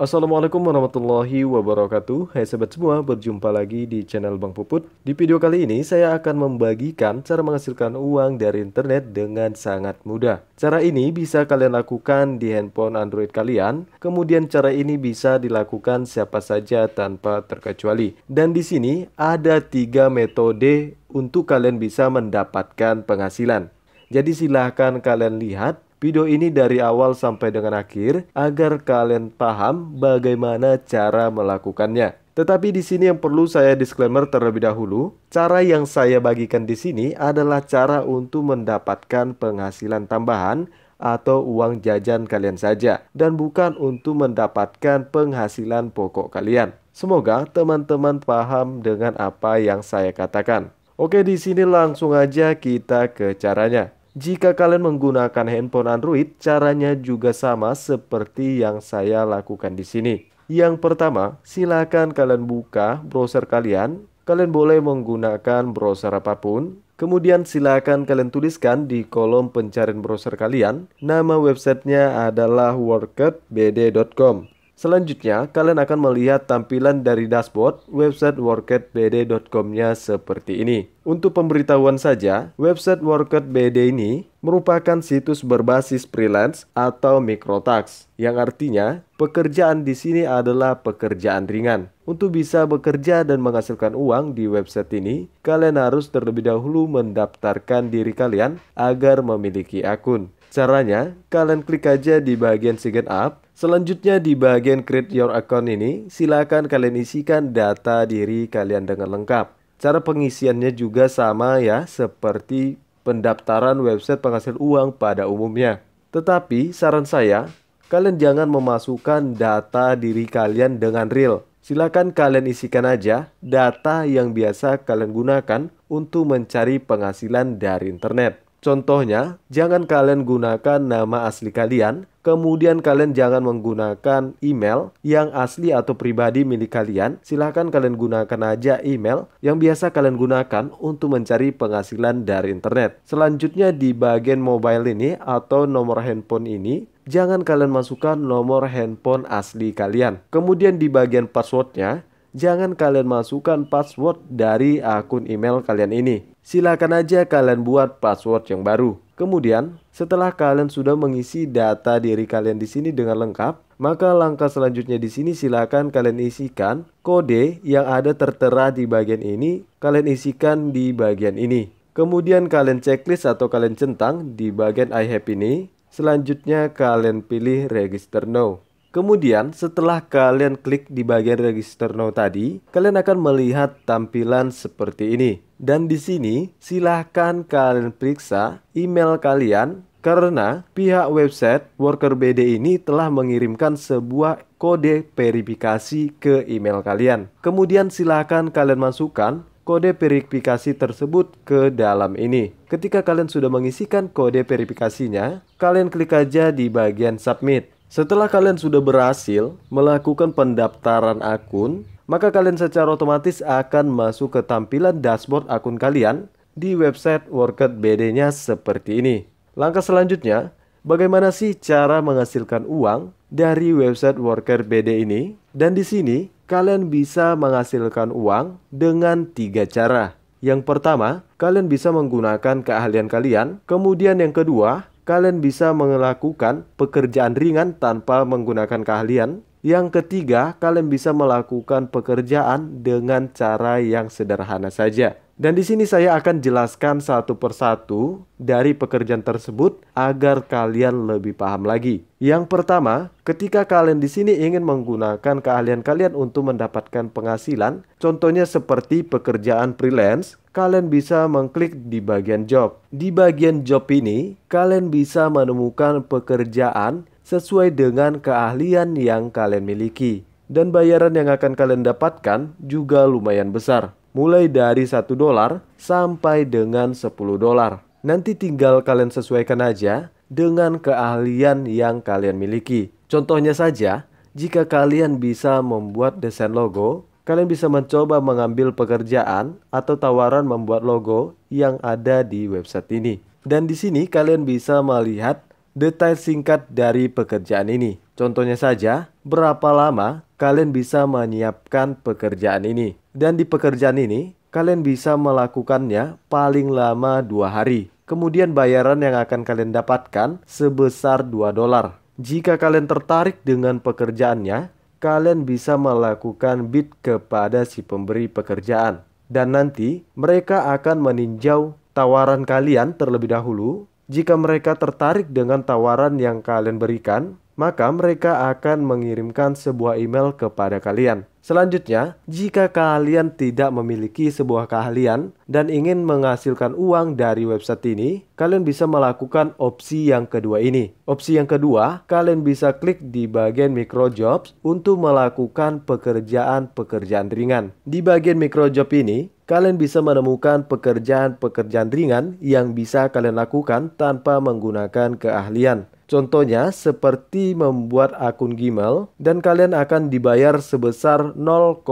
Assalamualaikum warahmatullahi wabarakatuh Hai sahabat semua, berjumpa lagi di channel Bang Puput Di video kali ini saya akan membagikan cara menghasilkan uang dari internet dengan sangat mudah Cara ini bisa kalian lakukan di handphone Android kalian Kemudian cara ini bisa dilakukan siapa saja tanpa terkecuali Dan di sini ada tiga metode untuk kalian bisa mendapatkan penghasilan jadi silahkan kalian lihat video ini dari awal sampai dengan akhir agar kalian paham bagaimana cara melakukannya. Tetapi di sini yang perlu saya disclaimer terlebih dahulu, cara yang saya bagikan di sini adalah cara untuk mendapatkan penghasilan tambahan atau uang jajan kalian saja, dan bukan untuk mendapatkan penghasilan pokok kalian. Semoga teman-teman paham dengan apa yang saya katakan. Oke, di sini langsung aja kita ke caranya. Jika kalian menggunakan handphone Android, caranya juga sama seperti yang saya lakukan di sini. Yang pertama, silakan kalian buka browser kalian. Kalian boleh menggunakan browser apapun. Kemudian silakan kalian tuliskan di kolom pencarian browser kalian. Nama websitenya adalah worketbd.com. Selanjutnya, kalian akan melihat tampilan dari dashboard website workatbd.com-nya seperti ini. Untuk pemberitahuan saja, website workatbd ini merupakan situs berbasis freelance atau mikrotax, yang artinya pekerjaan di sini adalah pekerjaan ringan. Untuk bisa bekerja dan menghasilkan uang di website ini, kalian harus terlebih dahulu mendaftarkan diri kalian agar memiliki akun. Caranya, kalian klik aja di bagian sign up. Selanjutnya di bagian create your account ini, silakan kalian isikan data diri kalian dengan lengkap. Cara pengisiannya juga sama ya, seperti pendaftaran website penghasil uang pada umumnya. Tetapi saran saya, kalian jangan memasukkan data diri kalian dengan real. Silakan kalian isikan aja data yang biasa kalian gunakan untuk mencari penghasilan dari internet. Contohnya, jangan kalian gunakan nama asli kalian, kemudian kalian jangan menggunakan email yang asli atau pribadi milik kalian. Silahkan kalian gunakan aja email yang biasa kalian gunakan untuk mencari penghasilan dari internet. Selanjutnya di bagian mobile ini atau nomor handphone ini, jangan kalian masukkan nomor handphone asli kalian. Kemudian di bagian passwordnya, jangan kalian masukkan password dari akun email kalian ini. Silakan aja kalian buat password yang baru. Kemudian, setelah kalian sudah mengisi data diri kalian di sini dengan lengkap, maka langkah selanjutnya di sini silakan kalian isikan kode yang ada tertera di bagian ini, kalian isikan di bagian ini. Kemudian kalian checklist atau kalian centang di bagian I have ini. Selanjutnya kalian pilih register now. Kemudian setelah kalian klik di bagian register now tadi, kalian akan melihat tampilan seperti ini. Dan di sini silahkan kalian periksa email kalian karena pihak website worker BD ini telah mengirimkan sebuah kode verifikasi ke email kalian. Kemudian silahkan kalian masukkan kode verifikasi tersebut ke dalam ini. Ketika kalian sudah mengisikan kode verifikasinya, kalian klik aja di bagian submit. Setelah kalian sudah berhasil melakukan pendaftaran akun, maka kalian secara otomatis akan masuk ke tampilan dashboard akun kalian di website Worket BD-nya seperti ini. Langkah selanjutnya, bagaimana sih cara menghasilkan uang dari website worker BD ini? Dan di sini, kalian bisa menghasilkan uang dengan tiga cara. Yang pertama, kalian bisa menggunakan keahlian kalian. Kemudian yang kedua, kalian bisa melakukan pekerjaan ringan tanpa menggunakan keahlian. Yang ketiga, kalian bisa melakukan pekerjaan dengan cara yang sederhana saja. Dan di sini saya akan jelaskan satu persatu dari pekerjaan tersebut agar kalian lebih paham lagi. Yang pertama, ketika kalian di sini ingin menggunakan keahlian kalian untuk mendapatkan penghasilan, contohnya seperti pekerjaan freelance, kalian bisa mengklik di bagian job. Di bagian job ini, kalian bisa menemukan pekerjaan sesuai dengan keahlian yang kalian miliki. Dan bayaran yang akan kalian dapatkan juga lumayan besar, mulai dari 1 dolar sampai dengan 10 dolar. Nanti tinggal kalian sesuaikan aja dengan keahlian yang kalian miliki. Contohnya saja, jika kalian bisa membuat desain logo, kalian bisa mencoba mengambil pekerjaan atau tawaran membuat logo yang ada di website ini. Dan di sini kalian bisa melihat detail singkat dari pekerjaan ini. Contohnya saja, berapa lama kalian bisa menyiapkan pekerjaan ini. Dan di pekerjaan ini, kalian bisa melakukannya paling lama dua hari. Kemudian bayaran yang akan kalian dapatkan sebesar 2 dolar. Jika kalian tertarik dengan pekerjaannya, kalian bisa melakukan bid kepada si pemberi pekerjaan. Dan nanti mereka akan meninjau tawaran kalian terlebih dahulu jika mereka tertarik dengan tawaran yang kalian berikan, maka mereka akan mengirimkan sebuah email kepada kalian. Selanjutnya, jika kalian tidak memiliki sebuah keahlian dan ingin menghasilkan uang dari website ini, kalian bisa melakukan opsi yang kedua ini. Opsi yang kedua, kalian bisa klik di bagian micro jobs untuk melakukan pekerjaan-pekerjaan ringan. Di bagian micro job ini, kalian bisa menemukan pekerjaan-pekerjaan ringan yang bisa kalian lakukan tanpa menggunakan keahlian. Contohnya seperti membuat akun Gmail dan kalian akan dibayar sebesar 0,025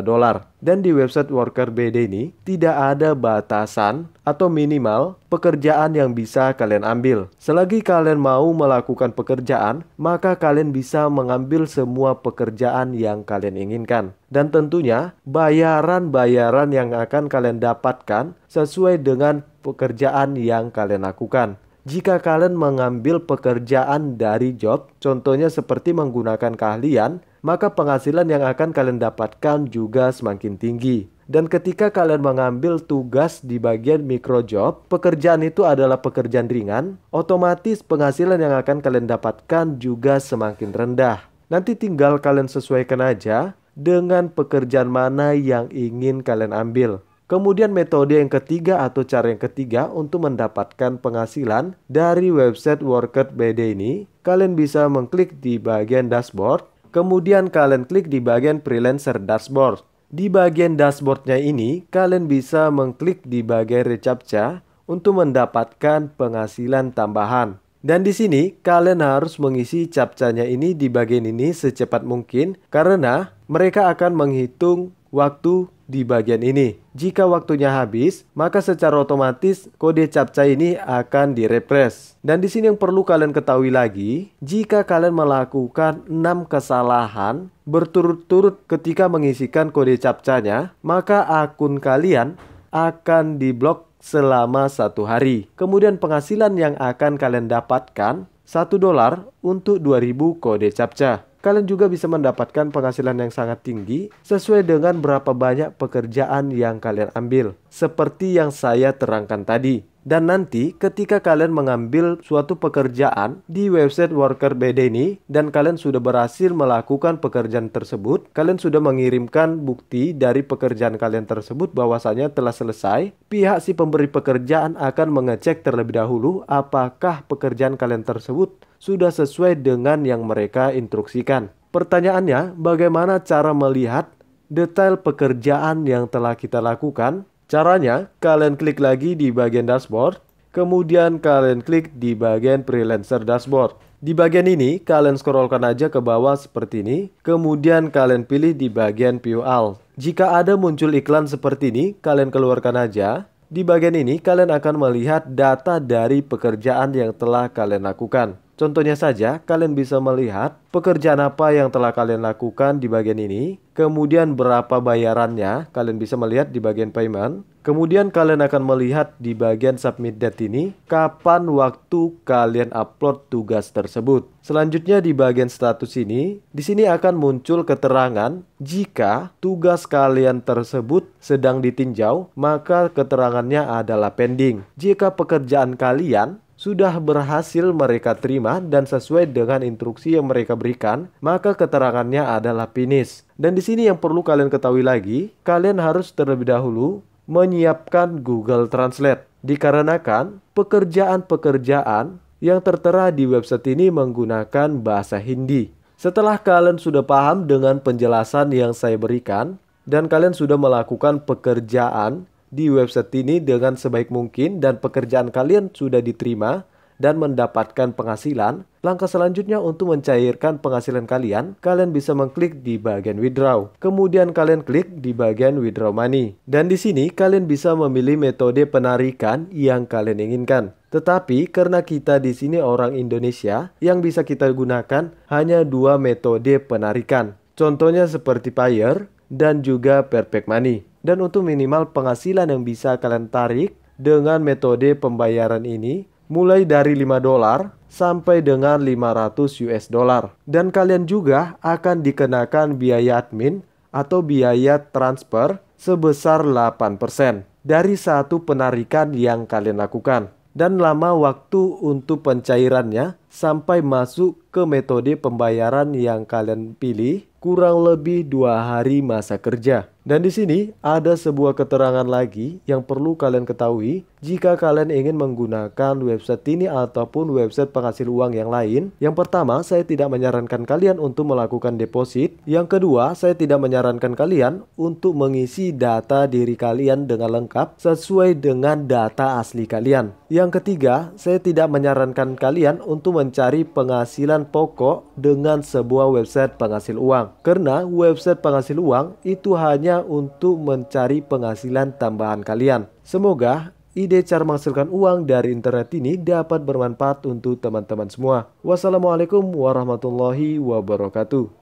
dolar. Dan di website Worker BD ini tidak ada batasan atau minimal pekerjaan yang bisa kalian ambil. Selagi kalian mau melakukan pekerjaan, maka kalian bisa mengambil semua pekerjaan yang kalian inginkan. Dan tentunya bayaran-bayaran yang akan kalian dapatkan sesuai dengan pekerjaan yang kalian lakukan jika kalian mengambil pekerjaan dari job, contohnya seperti menggunakan keahlian, maka penghasilan yang akan kalian dapatkan juga semakin tinggi. Dan ketika kalian mengambil tugas di bagian micro job, pekerjaan itu adalah pekerjaan ringan, otomatis penghasilan yang akan kalian dapatkan juga semakin rendah. Nanti tinggal kalian sesuaikan aja dengan pekerjaan mana yang ingin kalian ambil. Kemudian metode yang ketiga atau cara yang ketiga untuk mendapatkan penghasilan dari website Workout BD ini, kalian bisa mengklik di bagian dashboard, kemudian kalian klik di bagian freelancer dashboard. Di bagian dashboardnya ini, kalian bisa mengklik di bagian recaptcha untuk mendapatkan penghasilan tambahan. Dan di sini kalian harus mengisi capcanya ini di bagian ini secepat mungkin karena mereka akan menghitung waktu di bagian ini. Jika waktunya habis, maka secara otomatis kode captcha ini akan direpres. Dan di sini yang perlu kalian ketahui lagi, jika kalian melakukan 6 kesalahan berturut-turut ketika mengisikan kode captchanya, maka akun kalian akan diblok selama satu hari. Kemudian penghasilan yang akan kalian dapatkan satu dolar untuk 2000 kode captcha kalian juga bisa mendapatkan penghasilan yang sangat tinggi sesuai dengan berapa banyak pekerjaan yang kalian ambil, seperti yang saya terangkan tadi. Dan nanti ketika kalian mengambil suatu pekerjaan di website worker BD ini dan kalian sudah berhasil melakukan pekerjaan tersebut, kalian sudah mengirimkan bukti dari pekerjaan kalian tersebut bahwasanya telah selesai, pihak si pemberi pekerjaan akan mengecek terlebih dahulu apakah pekerjaan kalian tersebut sudah sesuai dengan yang mereka instruksikan. Pertanyaannya, bagaimana cara melihat detail pekerjaan yang telah kita lakukan Caranya, kalian klik lagi di bagian dashboard, kemudian kalian klik di bagian freelancer dashboard. Di bagian ini, kalian scrollkan aja ke bawah seperti ini, kemudian kalian pilih di bagian all. Jika ada muncul iklan seperti ini, kalian keluarkan aja. Di bagian ini, kalian akan melihat data dari pekerjaan yang telah kalian lakukan. Contohnya saja, kalian bisa melihat pekerjaan apa yang telah kalian lakukan di bagian ini, kemudian berapa bayarannya, kalian bisa melihat di bagian payment. Kemudian kalian akan melihat di bagian submit date ini, kapan waktu kalian upload tugas tersebut. Selanjutnya di bagian status ini, di sini akan muncul keterangan jika tugas kalian tersebut sedang ditinjau, maka keterangannya adalah pending. Jika pekerjaan kalian sudah berhasil mereka terima dan sesuai dengan instruksi yang mereka berikan, maka keterangannya adalah finish. Dan di sini yang perlu kalian ketahui lagi, kalian harus terlebih dahulu menyiapkan Google Translate. Dikarenakan pekerjaan-pekerjaan yang tertera di website ini menggunakan bahasa Hindi. Setelah kalian sudah paham dengan penjelasan yang saya berikan, dan kalian sudah melakukan pekerjaan di website ini dengan sebaik mungkin dan pekerjaan kalian sudah diterima dan mendapatkan penghasilan, langkah selanjutnya untuk mencairkan penghasilan kalian, kalian bisa mengklik di bagian withdraw. Kemudian kalian klik di bagian withdraw money. Dan di sini kalian bisa memilih metode penarikan yang kalian inginkan. Tetapi karena kita di sini orang Indonesia, yang bisa kita gunakan hanya dua metode penarikan. Contohnya seperti Payer dan juga Perfect Money. Dan untuk minimal penghasilan yang bisa kalian tarik dengan metode pembayaran ini mulai dari 5 dolar sampai dengan 500 US dollar. Dan kalian juga akan dikenakan biaya admin atau biaya transfer sebesar 8% dari satu penarikan yang kalian lakukan dan lama waktu untuk pencairannya sampai masuk ke metode pembayaran yang kalian pilih kurang lebih dua hari masa kerja. Dan di sini ada sebuah keterangan lagi yang perlu kalian ketahui jika kalian ingin menggunakan website ini ataupun website penghasil uang yang lain. Yang pertama, saya tidak menyarankan kalian untuk melakukan deposit. Yang kedua, saya tidak menyarankan kalian untuk mengisi data diri kalian dengan lengkap sesuai dengan data asli kalian. Yang ketiga, saya tidak menyarankan kalian untuk mencari penghasilan pokok dengan sebuah website penghasil uang. Karena website penghasil uang itu hanya hanya untuk mencari penghasilan tambahan kalian. Semoga ide cara menghasilkan uang dari internet ini dapat bermanfaat untuk teman-teman semua. Wassalamualaikum warahmatullahi wabarakatuh.